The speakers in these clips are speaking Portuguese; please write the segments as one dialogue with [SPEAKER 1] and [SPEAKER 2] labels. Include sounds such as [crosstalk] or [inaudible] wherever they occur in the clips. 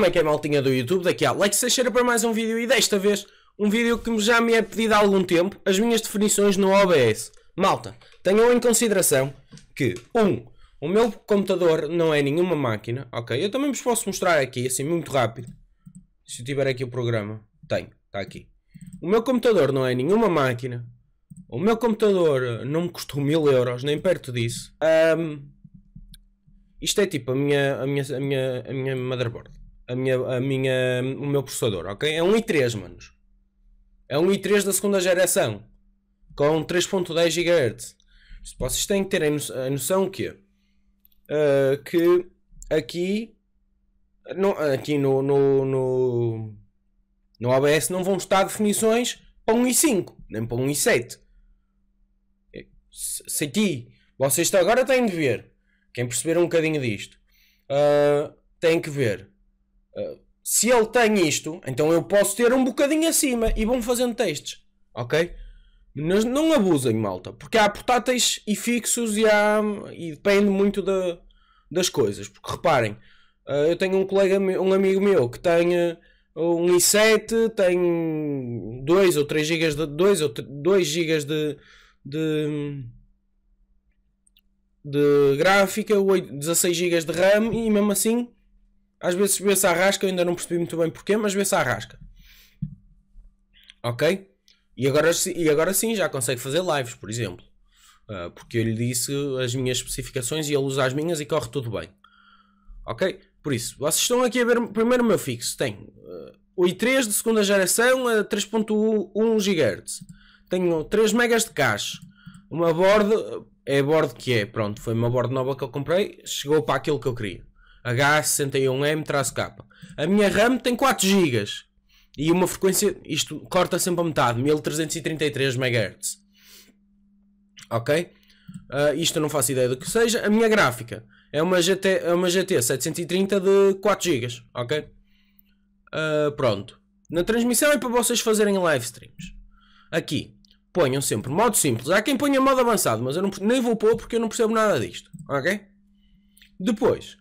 [SPEAKER 1] Como é que é, maltinha do YouTube? Daqui a Lex Teixeira para mais um vídeo e desta vez um vídeo que já me é pedido há algum tempo, as minhas definições no OBS. Malta, tenham em consideração que, 1. Um, o meu computador não é nenhuma máquina, ok? Eu também vos posso mostrar aqui, assim, muito rápido. Se eu tiver aqui o programa. Tenho, está aqui. O meu computador não é nenhuma máquina. O meu computador eh, não me custou mil euros, nem perto disso. Um, isto é tipo a minha, a minha, a minha, a minha motherboard a minha, a minha, o meu processador, ok? É um i3, manos. É um i3 da segunda geração, com 3.10 GHz. Vocês têm que ter a noção que, uh, que aqui, no, aqui no, no, no, no OBS não vão estar definições para um i5, nem para um i7. Sei aqui vocês agora têm de ver, quem perceber um bocadinho disto, uh, têm que ver se ele tem isto, então eu posso ter um bocadinho acima e vão fazendo testes, ok? Mas não abusem, malta, porque há portáteis e fixos e, há, e depende muito das coisas. Porque reparem, eh, eu tenho um colega, um amigo meu que tem eh, um i7, tem 2 ou 3 GB de 2 ou 2 GB de, de, de gráfica, 8, 16 GB de RAM e mesmo assim às vezes vê-se a rasca, ainda não percebi muito bem porquê, mas vê-se a rasca. Ok? E agora, e agora sim já consegue fazer lives, por exemplo. Uh, porque eu lhe disse as minhas especificações e ele usa as minhas e corre tudo bem. Ok? Por isso, vocês estão aqui a ver primeiro o meu fixo. Tem uh, o i3 de segunda geração a 3.1 GHz. Tenho 3 MB de cache. Uma board, é a board que é, pronto, foi uma board nova que eu comprei, chegou para aquilo que eu queria. H61M-K. A minha RAM tem 4 GB e uma frequência, isto corta sempre a metade, 1333 MHz. Ok? Uh, isto eu não faço ideia do que seja. A minha gráfica é uma GT, é uma GT 730 de 4 GB. Ok? Uh, pronto. Na transmissão é para vocês fazerem live streams. Aqui, ponham sempre modo simples. Há quem ponha modo avançado, mas eu não, nem vou pôr porque eu não percebo nada disto. Ok? Depois,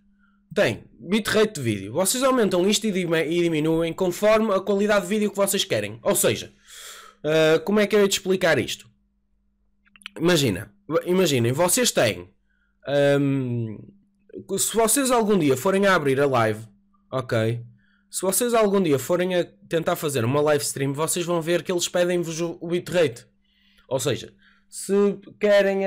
[SPEAKER 1] tem bitrate de vídeo. Vocês aumentam isto e diminuem conforme a qualidade de vídeo que vocês querem. Ou seja, uh, como é que eu ia te explicar isto? Imagina, imaginem, vocês têm. Um, se vocês algum dia forem a abrir a live, ok? Se vocês algum dia forem a tentar fazer uma live stream, vocês vão ver que eles pedem-vos o bitrate. Ou seja, se querem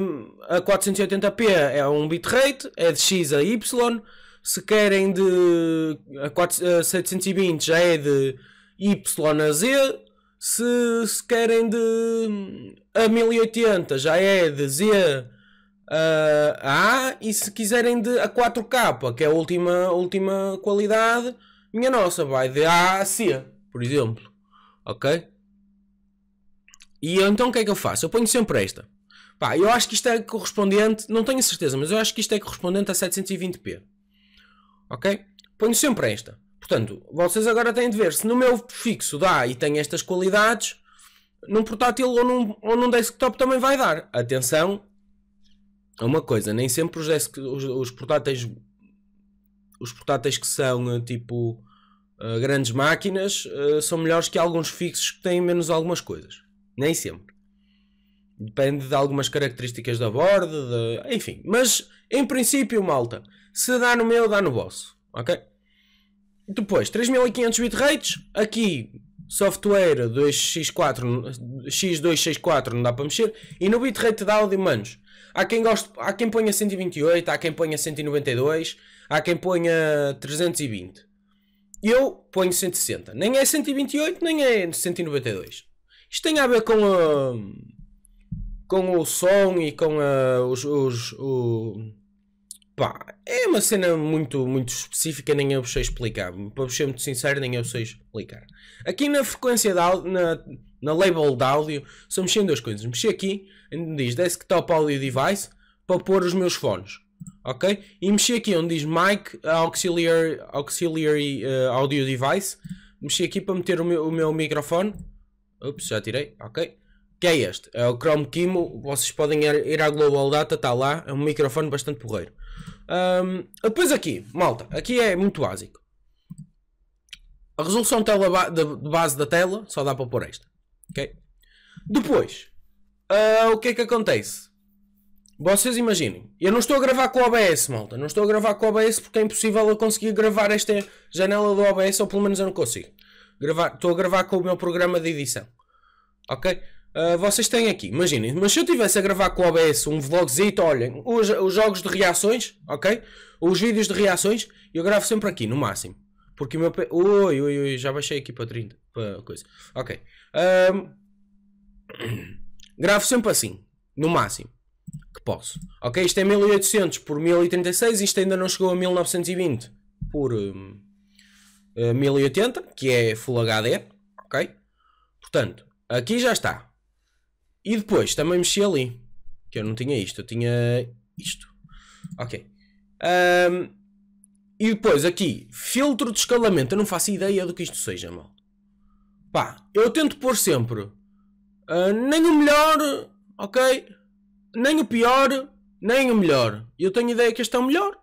[SPEAKER 1] hum, a, a 480p é um bitrate, é de X a Y. Se querem de a, 720 já é de Y a Z. Se, se querem de a 1080 já é de Z ah, a A. E se quiserem de a 4K, que é a última, última qualidade, minha nossa, vai de A a C, por exemplo. Ok? E eu, então o que é que eu faço? Eu ponho sempre esta. Pá, eu acho que isto é correspondente, não tenho certeza, mas eu acho que isto é correspondente a 720p. Ok? Ponho sempre esta. Portanto, vocês agora têm de ver se no meu fixo dá e tem estas qualidades, num portátil ou num, ou num desktop também vai dar. Atenção a uma coisa, nem sempre os, desk, os, os portáteis os portáteis que são eh, tipo eh, grandes máquinas eh, são melhores que alguns fixos que têm menos algumas coisas. Nem sempre. Depende de algumas características da borda, de... enfim. Mas, em princípio, malta, se dá no meu, dá no vosso. Ok? Depois, 3500 bitrates. Aqui, software 2x4, x264 não dá para mexer. E no bitrate da áudio, manos, há quem, goste, há quem ponha 128, há quem ponha 192, há quem ponha 320. Eu ponho 160. Nem é 128, nem é 192. Isto tem a ver com, a, ah, com o som e com a, ah, os. os o, pá, é uma cena muito, muito específica, nem eu sei explicar. Para ser muito sincero, nem eu sei explicar. Aqui na frequência da na, na label de áudio, só mexendo duas coisas. Mexi aqui, onde diz desktop audio device, para pôr os meus fones. Ok? E mexi aqui onde diz mic auxiliary, auxiliary uh, audio device. Mexi aqui para meter o meu, o meu microfone Ups, já tirei, ok. Que é este? É o Chrome Kimo. Vocês podem ir à Global Data, está lá. É um microfone bastante porreiro. Um, depois aqui, malta, aqui é muito básico. A resolução tela de base da tela só dá para pôr esta. Ok? Depois, uh, o que é que acontece? Vocês imaginem, eu não estou a gravar com o OBS, malta. Não estou a gravar com o OBS porque é impossível eu conseguir gravar esta janela do OBS, ou pelo menos eu não consigo gravar, estou a gravar com o meu programa de edição. Ok? Uh, vocês têm aqui, imaginem, mas se eu estivesse a gravar com o OBS um vlogzito, olhem, os, os jogos de reações, ok? Os vídeos de reações, eu gravo sempre aqui, no máximo. Porque o meu. oi Ui, ui, ui, já baixei aqui para 30. Para coisa. Ok. Um... [clears throat] Gravo sempre assim, no máximo que posso. Ok? Isto é 1800 por 1036, isto ainda não chegou a 1920 por. Um 1080, eh, que é Full HD, ok? Portanto, aqui já está. E depois também mexi ali, que eu não tinha isto, eu tinha isto. Ok. Um, e depois aqui, filtro de escalamento. Eu não faço ideia do que isto seja, mal. Pá, eu tento pôr sempre uh, nem o melhor, ok? Nem o pior, nem o melhor. Eu tenho ideia que este é o melhor.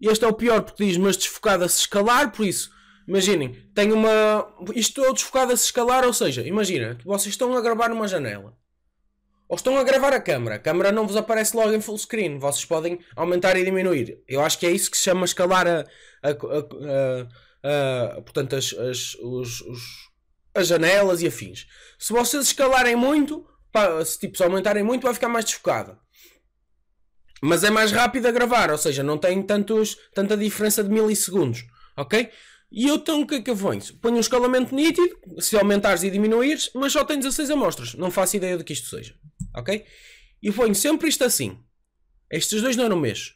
[SPEAKER 1] Este é o pior porque diz, mas desfocado a se escalar, por isso Imaginem, tem uma. Isto é desfocado a se escalar, ou seja, imagina, vocês estão a gravar numa janela. Ou estão a gravar a câmera. A câmera não vos aparece logo em full screen. Vocês podem aumentar e diminuir. Eu acho que é isso que se chama escalar a. a, a, a portanto, as, as, os, os, as janelas e afins. Se vocês escalarem muito, pá, se, tipo, se aumentarem muito, vai ficar mais desfocada. Mas é mais rápido a gravar, ou seja, não tem tantos, tanta diferença de milissegundos. Ok? E eu tenho que cavões. É ponho um escalamento nítido, se aumentares e diminuires, mas só tenho 16 amostras. Não faço ideia do que isto seja. Ok? E ponho sempre isto assim. Estes dois não no mês.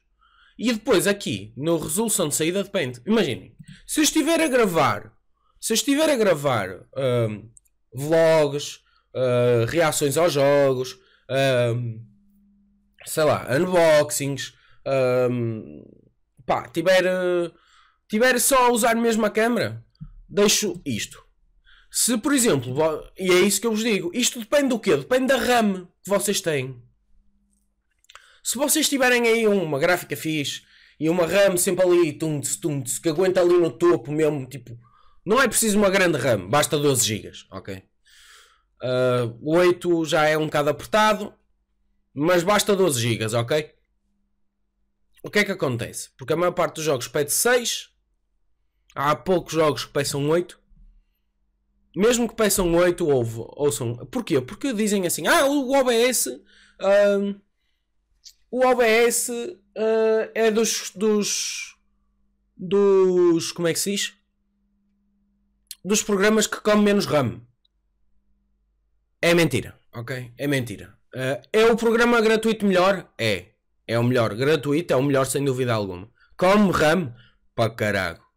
[SPEAKER 1] E depois aqui, no resolução de saída de paint Imaginem. Se eu estiver a gravar, se eu estiver a gravar hum, vlogs, uh, reações aos jogos, hum, sei lá, unboxings, pá, tiver... Uh, tiver só a usar mesmo a câmera, deixo isto. Se, por exemplo, e é isso que eu vos digo, isto depende do quê? Depende da RAM que vocês têm. Se vocês tiverem aí uma gráfica fixe e uma RAM sempre ali, -tum tundes, que aguenta ali no topo mesmo, tipo, não é preciso uma grande RAM, basta 12 GB, ok? Uh, ah, 8 já é um bocado apertado, mas basta 12 GB, ok? O que é que acontece? Porque a maior parte dos jogos pede 6 Há poucos jogos que peçam 8. Mesmo que peçam 8, ou ouçam. Porquê? Porque dizem assim: ah, o OBS. o OBS uh, hum, hum, é dos, dos. dos. como é que se diz? Dos programas que comem menos RAM. É mentira, ok? É mentira. Uh, é o programa gratuito melhor? É. É o melhor. Gratuito é o melhor, sem dúvida alguma. Come RAM? Para carago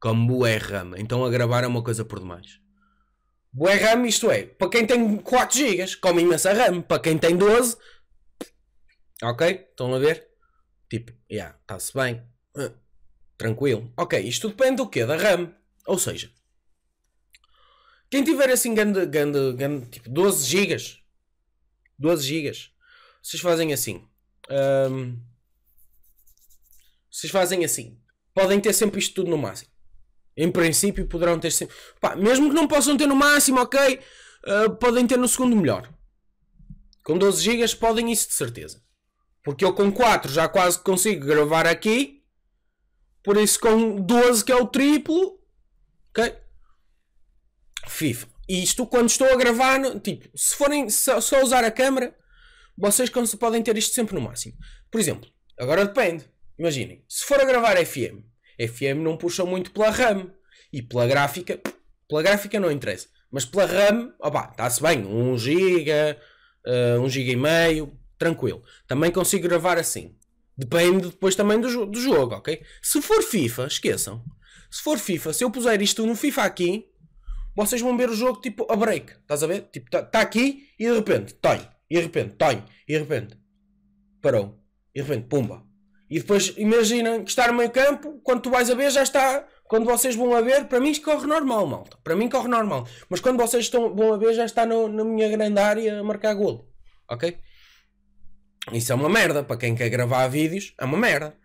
[SPEAKER 1] como bué RAM. Então a gravar é uma coisa por demais. Bué RAM, isto é, para quem tem 4 GB, come imensa RAM. Para quem tem 12, ok? Estão a ver? Tipo, já, yeah, está-se bem. Uh, tranquilo. Ok, isto depende do quê? Da RAM. Ou seja, quem tiver assim grande, grande, grande tipo 12 GB, 12 GB, vocês fazem assim. Um, vocês fazem assim. Podem ter sempre isto tudo no máximo. Em princípio poderão ter sempre. Pá, mesmo que não possam ter no máximo, ok? Uh, podem ter no segundo melhor. Com 12 GB podem isso de certeza. Porque eu com 4 já quase consigo gravar aqui. Por isso com 12 que é o triplo. Ok? FIFA. isto quando estou a gravar, tipo, se forem só, só usar a câmera, vocês podem ter isto sempre no máximo. Por exemplo, agora depende. Imaginem, se for a gravar FM FM não puxam muito pela RAM e pela gráfica, pela gráfica não interessa, mas pela RAM, opá, está-se bem, 1 GB, uh, 1 GB e meio, tranquilo. Também consigo gravar assim. Depende depois também do, do jogo, ok? Se for FIFA, esqueçam. Se for FIFA, se eu puser isto no FIFA aqui, vocês vão ver o jogo tipo a break. Estás a ver? Tipo, está tá aqui e de repente, toi, E de repente, toi, E de repente, parou. E de repente, pumba. E depois imagina que estar no meio campo, quando tu vais a ver, já está. Quando vocês vão a ver, para mim corre normal, malta. Para mim corre normal. Mas quando vocês estão, vão a ver, já está no, na minha grande área a marcar golo. Ok? Isso é uma merda. Para quem quer gravar vídeos, é uma merda.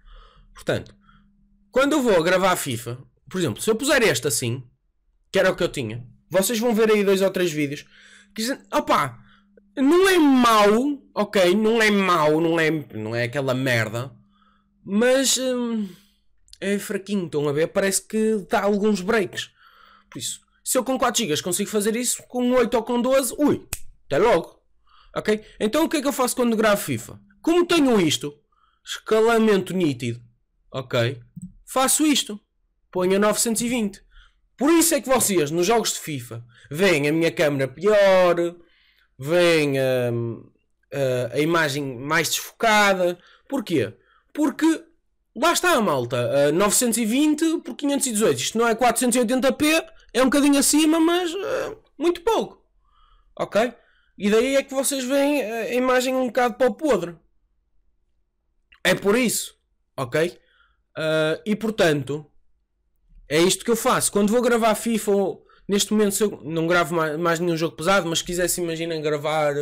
[SPEAKER 1] Portanto, quando eu vou a gravar FIFA, por exemplo, se eu puser este assim, que era o que eu tinha, vocês vão ver aí dois ou três vídeos que dizem, opá, não é mau, ok? Não é mau, não é, não é aquela merda mas hum, é fraquinho, estão a ver? Parece que dá alguns breaks. Por isso, se eu com 4 GB consigo fazer isso, com 8 ou com 12, ui, até logo. Ok? Então o que é que eu faço quando gravo FIFA? Como tenho isto, escalamento nítido, ok? Faço isto, ponho a 920. Por isso é que vocês, nos jogos de FIFA, veem a minha câmera pior, veem a, hum, a, a imagem mais desfocada. Porquê? porque lá está a malta, 920 eh, por 518, isto não é 480p, é um bocadinho acima, mas uh, muito pouco, ok? E daí é que vocês veem eh, a imagem um bocado para o podre. É por isso, ok? Uh, e portanto, é isto que eu faço. Quando vou gravar FIFA, neste momento não gravo mais, mais, nenhum jogo pesado, mas se quisesse, imaginem gravar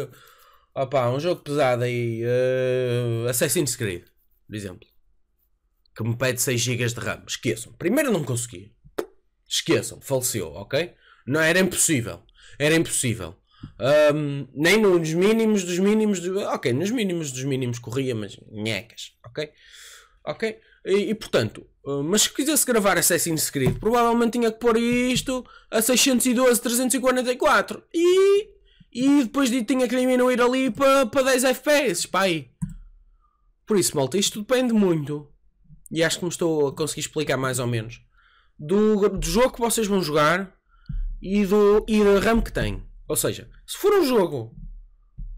[SPEAKER 1] opá, um jogo pesado aí, uh, Assassin's Creed por exemplo, que me pede 6 GB de RAM. Esqueçam. Primeiro não conseguia. Esqueçam, faleceu, ok? Não, era impossível. Era impossível. Um, nem nos mínimos dos mínimos. De, ok, nos mínimos dos mínimos corria, mas nhecas, ok? Ok? E, e, portanto, ah, mas se quisesse gravar Assassin's Creed, provavelmente tinha que pôr isto a 612, 344 e, e depois de, tinha que diminuir ali para pa 10 FPS, pá aí. Por isso, malta, isto depende muito, e acho que me estou a conseguir explicar mais ou menos, do, do jogo que vocês vão jogar e, do, e da RAM que têm. Ou seja, se for um jogo.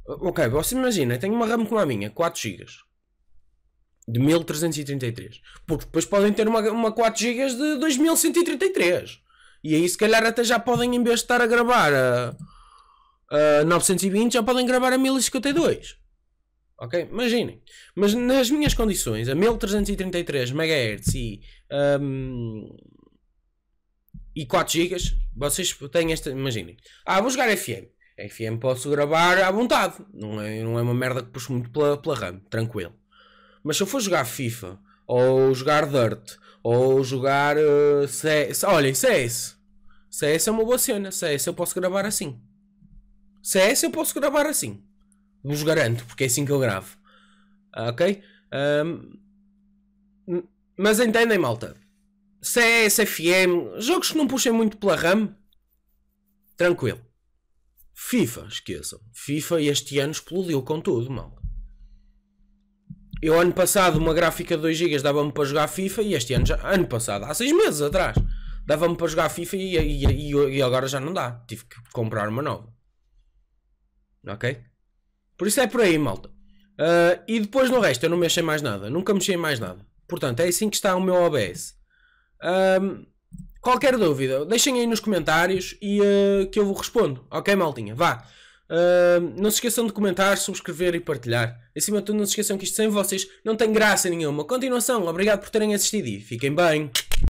[SPEAKER 1] Ok, vocês imaginem, tenho uma RAM como a minha, 4 GB de 1333. Porque depois podem ter uma, uma 4 GB de 2133. E aí, se calhar, até já podem, em vez de estar a gravar a, a 920, já podem gravar a 1052. Ok? Imaginem. Mas nas minhas condições, a 1333 MHz e, um, e 4 hum, GB, vocês têm esta. Imaginem. Ah, vou jogar FM. FM posso gravar à vontade. Não é, não é uma merda que puxo muito pela, pela RAM. Tranquilo. Mas se eu for jogar FIFA, ou jogar Dirt, ou jogar uh, eh, CS. Olhem, CS. CS é uma boa cena. CS eu posso gravar assim. CS eu posso gravar assim. Vos garanto, porque é assim que eu gravo. Ah, ok? Um, mas entendem, malta. CS, é FM, jogos que não puxem muito pela RAM, tranquilo. FIFA, esqueçam. FIFA este ano explodiu com tudo, malta. Eu ano passado uma gráfica de 2 GB dava-me para jogar FIFA e este ano já, ano passado, há 6 meses atrás, dava-me para jogar FIFA e, e, e, e agora já não dá. Tive que comprar uma nova. Ok? Por isso é por aí, malta. Uh, e depois no resto eu não mexi mais nada, nunca mexi mais nada. Portanto, é assim que está o meu OBS. Um, qualquer dúvida, deixem aí nos comentários e uh, que eu vos respondo. Ok, maltinha? Vá. Uh, não se esqueçam de comentar, subscrever e partilhar. Acima de tudo, não se esqueçam que isto sem vocês não tem graça nenhuma. Continuação, obrigado por terem assistido e fiquem bem.